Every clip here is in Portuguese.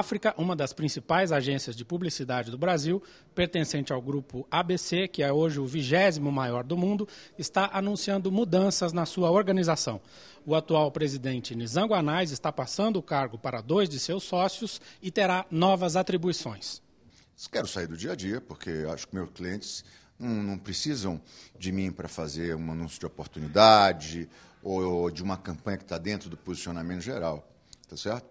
África, uma das principais agências de publicidade do Brasil, pertencente ao grupo ABC, que é hoje o vigésimo maior do mundo, está anunciando mudanças na sua organização. O atual presidente Nizango Anais está passando o cargo para dois de seus sócios e terá novas atribuições. Quero sair do dia a dia, porque acho que meus clientes hum, não, precisam de mim para fazer um anúncio de oportunidade ou de uma campanha que está dentro do posicionamento geral, tá certo?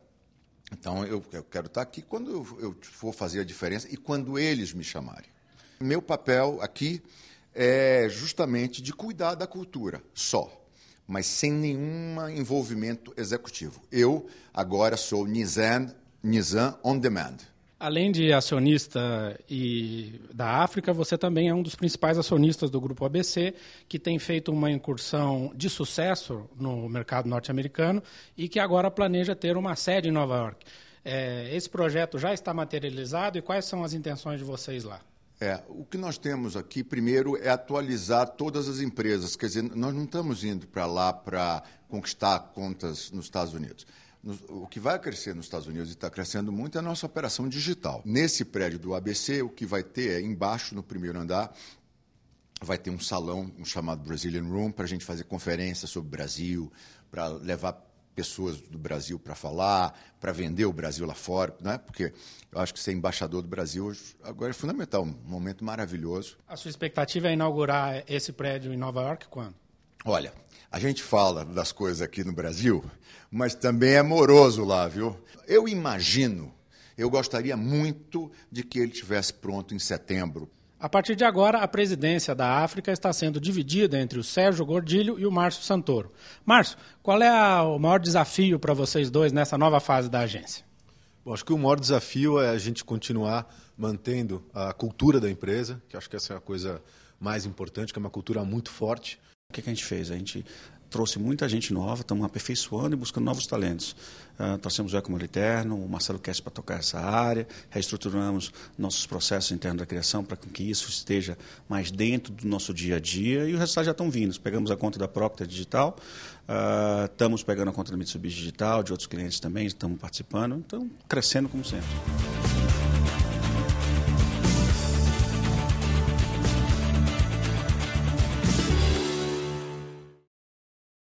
Então eu, eu quero estar aqui quando eu, eu for fazer a diferença e quando eles me chamarem. Meu papel aqui é justamente de cuidar da cultura, só mas sem nenhum envolvimento executivo. Eu agora sou Nizam, Nizam on demand. Além de acionista e da África, você também é um dos principais acionistas do grupo ABC, que tem feito uma incursão de sucesso no mercado norte-americano e que agora planeja ter uma sede em Nova York. É, esse projeto já está materializado e quais são as intenções de vocês lá? É, o que nós temos aqui, primeiro, é atualizar todas as empresas. Quer dizer, nós não estamos indo para lá para conquistar contas nos Estados Unidos o que vai crescer nos Estados Unidos e está crescendo muito é a nossa operação digital. Nesse prédio do ABC, o que vai ter é embaixo, no primeiro andar, vai ter um salão um chamado Brazilian Room para a gente fazer conferências sobre o Brasil, para levar pessoas do Brasil para falar, para vender o Brasil lá fora, né? porque eu acho que ser embaixador do Brasil agora é fundamental, um momento maravilhoso. A sua expectativa é inaugurar esse prédio em Nova York quando? Olha, a gente fala das coisas aqui no Brasil, mas também é moroso lá, viu? Eu imagino, eu gostaria muito de que ele tivesse pronto em setembro. A partir de agora, a presidência da África está sendo dividida entre o Sérgio Gordilho e o Márcio Santoro. Márcio, qual é a, o maior desafio para vocês dois nessa nova fase da agência? Bom, acho que o maior desafio é a gente continuar mantendo a cultura da empresa, que acho que essa é a coisa mais importante, que é uma cultura muito forte. O que, que a gente fez? A gente trouxe muita gente nova, estamos aperfeiçoando e buscando novos talentos. Uh, trouxemos o Ecomor Eterno, o Marcelo Kess para tocar essa área, reestruturamos nossos processos internos da criação para que isso esteja mais dentro do nosso dia a dia e os resultados já estão vindo. Pegamos a conta da própria digital, uh, estamos pegando a conta da Mitsubishi Digital, de outros clientes também, estamos participando, então crescendo como sempre.